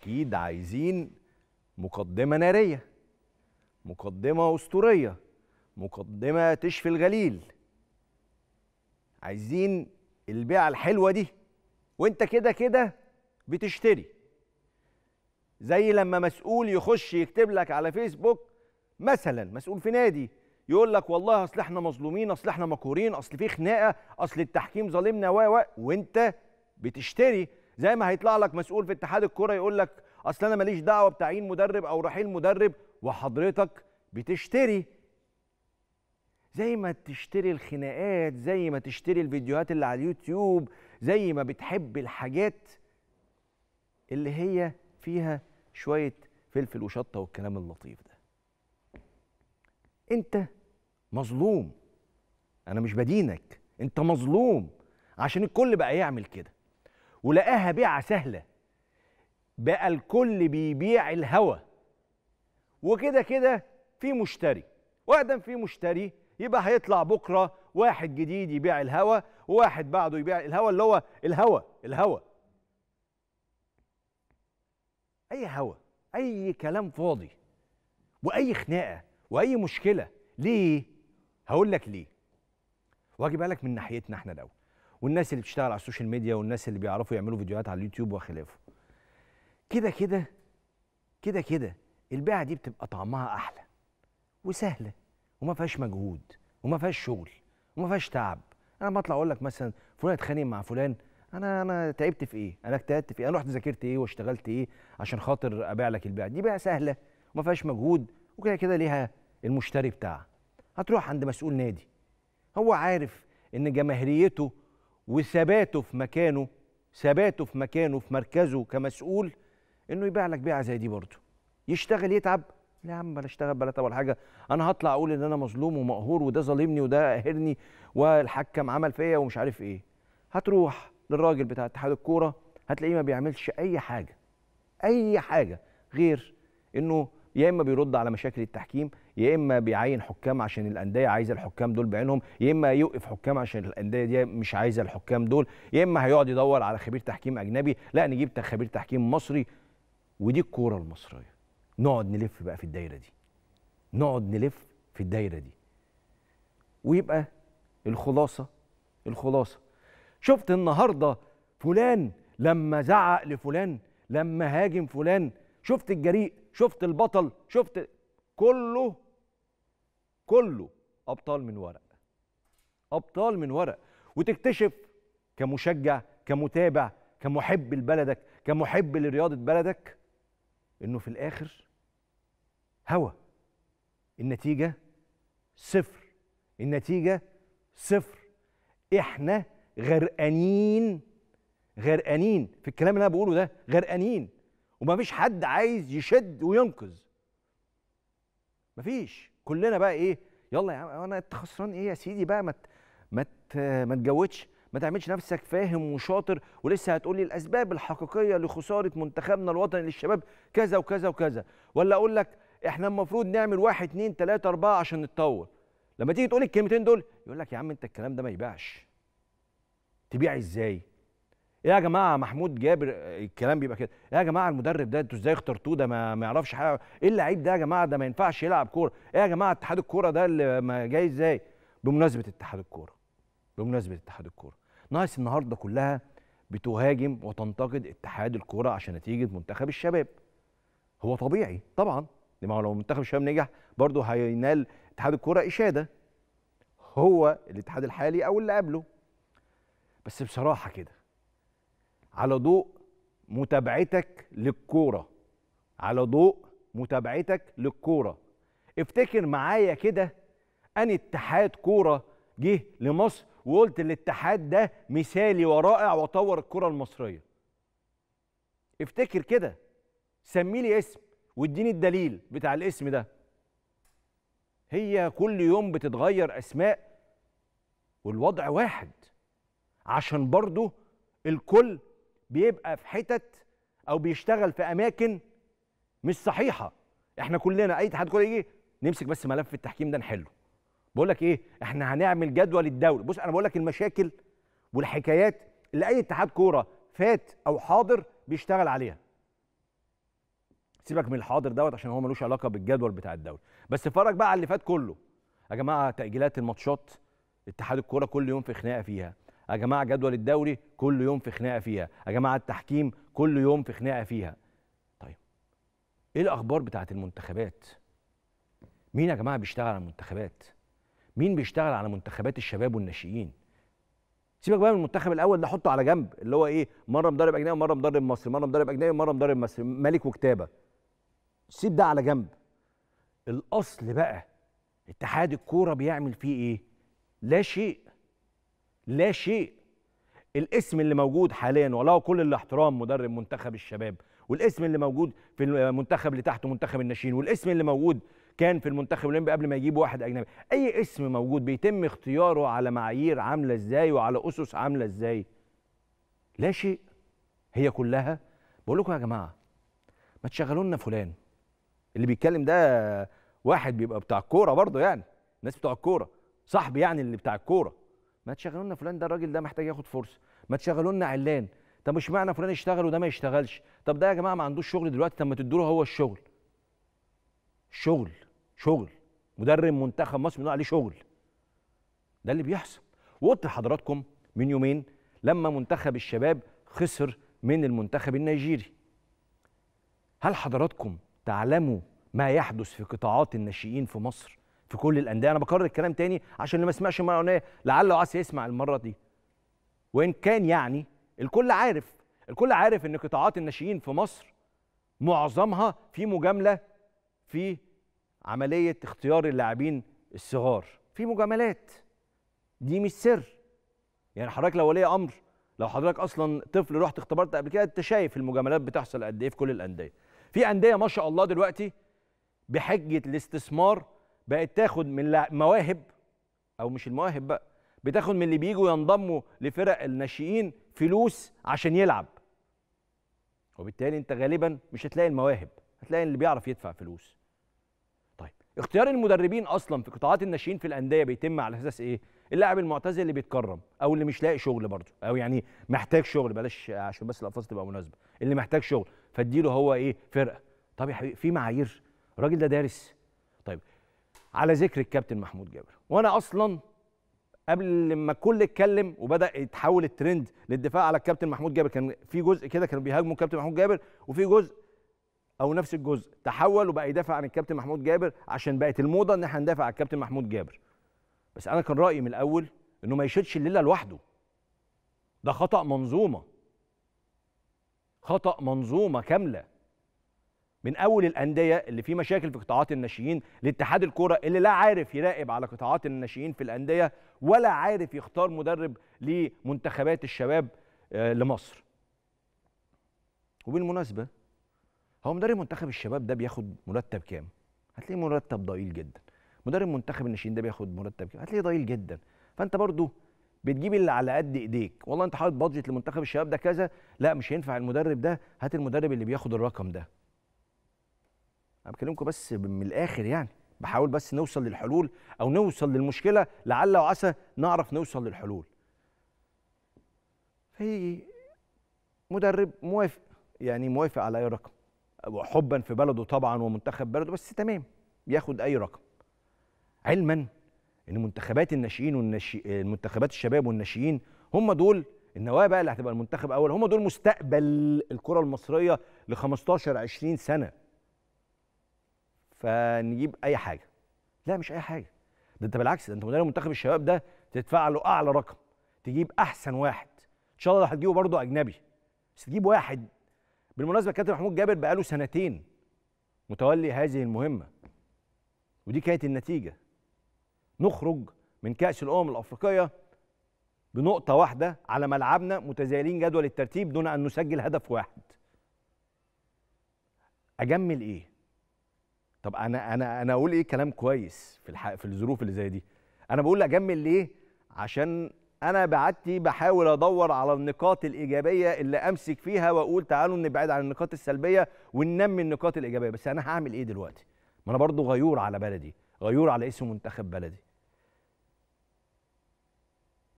اكيد عايزين مقدمه ناريه مقدمه اسطوريه مقدمه تشفي الغليل عايزين البيعه الحلوه دي وانت كده كده بتشتري زي لما مسؤول يخش يكتب لك على فيسبوك مثلا مسؤول في نادي يقول لك والله اصل احنا مظلومين اصل احنا مقهورين اصل في خناقه اصل التحكيم ظالمنا و و وانت بتشتري زي ما هيطلع لك مسؤول في اتحاد الكوره يقول لك اصل انا ماليش دعوه بتعيين مدرب او رحيل مدرب وحضرتك بتشتري زي ما تشتري الخناقات زي ما تشتري الفيديوهات اللي على اليوتيوب زي ما بتحب الحاجات اللي هي فيها شويه فلفل وشطه والكلام اللطيف ده انت مظلوم انا مش بدينك انت مظلوم عشان الكل بقى يعمل كده ولقاها بيعة سهلة بقى الكل بيبيع الهوى وكده كده في مشتري وقدم في مشتري يبقى هيطلع بكره واحد جديد يبيع الهوى وواحد بعده يبيع الهوى اللي هو الهوى الهوى اي هوى اي كلام فاضي واي خناقه واي مشكله ليه هقول لك ليه واجي بالك من ناحيتنا احنا الاول والناس اللي بتشتغل على السوشيال ميديا والناس اللي بيعرفوا يعملوا فيديوهات على اليوتيوب وخلافه كده كده كده كده البيعه دي بتبقى طعمها احلى وسهله وما فيهاش مجهود وما فيهاش شغل وما فيهاش تعب انا اطلع اقول لك مثلا فلان اتخانق مع فلان انا انا تعبت في ايه انا اجتهدت في ايه انا رحت ذاكرت ايه واشتغلت ايه عشان خاطر ابيع لك البيعه دي بقى سهله وما فيهاش مجهود وكده كده ليها المشتري بتاعها هتروح عند مسؤول نادي هو عارف ان جماهيريته وثباته في مكانه ثباته في مكانه في مركزه كمسؤول انه يبيع لك بيعه زي دي برضه يشتغل يتعب لا يا عم بلا اشتغل بلا ولا حاجه انا هطلع اقول ان انا مظلوم ومقهور وده ظالمني وده قاهرني والحكم عمل فيا ومش عارف ايه هتروح للراجل بتاع اتحاد الكوره هتلاقيه ما بيعملش اي حاجه اي حاجه غير انه يا اما بيرد على مشاكل التحكيم يا اما بيعين حكام عشان الانديه عايزه الحكام دول بعينهم يا اما يوقف حكام عشان الانديه دي مش عايزه الحكام دول يا اما هيقعد يدور على خبير تحكيم اجنبي لا نجيب خبير تحكيم مصري ودي الكوره المصريه نقعد نلف بقى في الدايره دي نقعد نلف في الدايره دي ويبقى الخلاصه الخلاصه شفت النهارده فلان لما زعق لفلان لما هاجم فلان شفت الجريء شفت البطل شفت كله كله ابطال من ورق ابطال من ورق وتكتشف كمشجع كمتابع كمحب لبلدك كمحب لرياضه بلدك انه في الاخر هوى النتيجه صفر النتيجه صفر احنا غرقانين غرقانين في الكلام اللي انا بقوله ده غرقانين ومفيش حد عايز يشد وينقذ مفيش كلنا بقى ايه يلا يا عم انا انت خسران ايه يا سيدي بقى ما ما ما تجودش ما تعملش نفسك فاهم وشاطر ولسه هتقول لي الاسباب الحقيقيه لخساره منتخبنا الوطني للشباب كذا وكذا وكذا ولا اقول لك احنا المفروض نعمل واحد اتنين تلاته اربعه عشان نتطور لما تيجي تقول الكلمتين دول يقول لك يا عم انت الكلام ده ما يبيعش تبيع ازاي ايه يا جماعه محمود جابر الكلام بيبقى كده ايه يا جماعه المدرب ده انتوا ازاي اخترتوه ده ما يعرفش حاجه ايه اللعيب ده يا جماعه ده ما ينفعش يلعب كوره ايه يا جماعه اتحاد الكوره ده اللي ما جاي ازاي بمناسبه اتحاد الكوره بمناسبه اتحاد الكوره ناقص النهارده كلها بتهاجم وتنتقد اتحاد الكوره عشان نتيجه منتخب الشباب هو طبيعي طبعا ما هو لو منتخب الشباب نجح برضه هينال اتحاد الكوره اشاده هو الاتحاد الحالي او اللي قبله بس بصراحه كده على ضوء متابعتك للكوره على ضوء متابعتك للكوره افتكر معايا كده ان اتحاد كوره جه لمصر وقلت الاتحاد ده مثالي ورائع وطور الكره المصريه افتكر كده سمي لي اسم واديني الدليل بتاع الاسم ده هي كل يوم بتتغير اسماء والوضع واحد عشان برضه الكل بيبقى في حتت او بيشتغل في اماكن مش صحيحه احنا كلنا اي اتحاد كوره يجي نمسك بس ملف التحكيم ده نحله بقول لك ايه احنا هنعمل جدول الدوري بص انا بقول لك المشاكل والحكايات اللي اي اتحاد كوره فات او حاضر بيشتغل عليها سيبك من الحاضر دوت عشان هو ملوش علاقه بالجدول بتاع الدوري بس اتفرج بقى على اللي فات كله يا جماعه تاجيلات الماتشات اتحاد الكوره كل يوم في خناقه فيها يا جماعه جدول الدوري كل يوم في خناقه فيها يا جماعه التحكيم كل يوم في خناقه فيها طيب ايه الاخبار بتاعه المنتخبات مين يا جماعه بيشتغل على المنتخبات مين بيشتغل على منتخبات الشباب والناشئين سيبك بقى من المنتخب الاول ده حطه على جنب اللي هو ايه مره مدرب اجنبي مره مدرب مصري مره مدرب اجنبي مره مدرب مصري ملك وكتابه سيب ده على جنب الاصل بقى اتحاد الكوره بيعمل فيه ايه لا شيء لا شيء الاسم اللي موجود حاليا وله كل الاحترام مدرب منتخب الشباب والاسم اللي موجود في المنتخب اللي تحته منتخب الناشئين والاسم اللي موجود كان في المنتخب الاولمبي قبل ما يجيب واحد اجنبي اي اسم موجود بيتم اختياره على معايير عامله ازاي وعلى اسس عامله ازاي لا شيء هي كلها بقول لكم يا جماعه ما تشغلوا لنا فلان اللي بيتكلم ده واحد بيبقى بتاع الكوره برضه يعني الناس بتوع الكوره صاحبي يعني اللي بتاع الكوره ما تشغلوا لنا فلان ده الراجل ده محتاج ياخد فرصه ما تشغلوا لنا علان طب مش معنى فلان اشتغل وده ما يشتغلش طب ده يا جماعه ما عندوش شغل دلوقتي طب ما تدوا له هو الشغل شغل شغل مدرب منتخب مصر بنقول عليه شغل ده اللي بيحصل وقلت لحضراتكم من يومين لما منتخب الشباب خسر من المنتخب النيجيري هل حضراتكم تعلموا ما يحدث في قطاعات الناشئين في مصر في كل الانديه انا بكرر الكلام تاني عشان اللي ما سمعش مارونيه لعله وعسى يسمع المره دي وان كان يعني الكل عارف الكل عارف ان قطاعات الناشئين في مصر معظمها في مجامله في عمليه اختيار اللاعبين الصغار في مجاملات دي مش سر يعني حضرتك لو ولي امر لو حضرتك اصلا طفل رحت اختبرت قبل كده انت شايف المجاملات بتحصل قد ايه في كل الانديه في انديه ما شاء الله دلوقتي بحجه الاستثمار بقت تاخد من مواهب او مش المواهب بقى بتاخد من اللي بيجوا ينضموا لفرق الناشئين فلوس عشان يلعب وبالتالي انت غالبا مش هتلاقي المواهب هتلاقي اللي بيعرف يدفع فلوس طيب اختيار المدربين اصلا في قطاعات الناشئين في الانديه بيتم على اساس ايه اللاعب المعتزل اللي بيتكرم او اللي مش لاقي شغل برضه او يعني محتاج شغل بلاش عشان بس الالفاظ تبقى مناسبه اللي محتاج شغل فاديله هو ايه فرقه طب يا حبيبي في معايير الراجل ده دارس على ذكر الكابتن محمود جابر وانا اصلا قبل ما كل اتكلم وبدا يتحول الترند للدفاع على الكابتن محمود جابر كان في جزء كده كانوا بيهاجموا الكابتن محمود جابر وفي جزء او نفس الجزء تحول وبقى يدافع عن الكابتن محمود جابر عشان بقت الموضه ان احنا ندافع عن الكابتن محمود جابر بس انا كان رايي من الاول انه ما يشيلش الليله لوحده ده خطا منظومه خطا منظومه كامله من اول الانديه اللي في مشاكل في قطاعات الناشئين لاتحاد الكوره اللي لا عارف يراقب على قطاعات الناشئين في الانديه ولا عارف يختار مدرب لمنتخبات الشباب آه، لمصر وبالمناسبه هو مدرب منتخب الشباب ده بياخد مرتب كام هتلاقيه مرتب ضئيل جدا مدرب منتخب الناشئين ده بياخد مرتب كام هتلاقيه ضئيل جدا فانت برضو بتجيب اللي على قد ايديك والله انت حاطط بادجت لمنتخب الشباب ده كذا لا مش هينفع المدرب ده هات المدرب اللي بياخد الرقم ده انا بكلمكم بس من الاخر يعني بحاول بس نوصل للحلول او نوصل للمشكله لعل وعسى نعرف نوصل للحلول في مدرب موافق يعني موافق على اي رقم حبا في بلده طبعا ومنتخب بلده بس تمام بياخد اي رقم علما ان منتخبات الناشئين والناشئ منتخبات الشباب والناشئين هم دول النواه بقى اللي هتبقى المنتخب اول هم دول مستقبل الكره المصريه ل 15 20 سنه فنجيب اي حاجه لا مش اي حاجه ده انت بالعكس ده انت مدرب منتخب الشباب ده تدفع له اعلى رقم تجيب احسن واحد ان شاء الله هتجيبه برضو اجنبي بس تجيب واحد بالمناسبه كابتن محمود جابر بقاله سنتين متولي هذه المهمه ودي كانت النتيجه نخرج من كاس الامم الافريقيه بنقطه واحده على ملعبنا متزايلين جدول الترتيب دون ان نسجل هدف واحد اجمل ايه طب انا انا انا اقول ايه كلام كويس في الح... في الظروف اللي زي دي انا بقول اجمل ليه عشان انا بعدتي بحاول ادور على النقاط الايجابيه اللي امسك فيها واقول تعالوا نبعد عن النقاط السلبيه وننمي النقاط الايجابيه بس انا هعمل ايه دلوقتي ما انا برضو غيور على بلدي غيور على اسم منتخب بلدي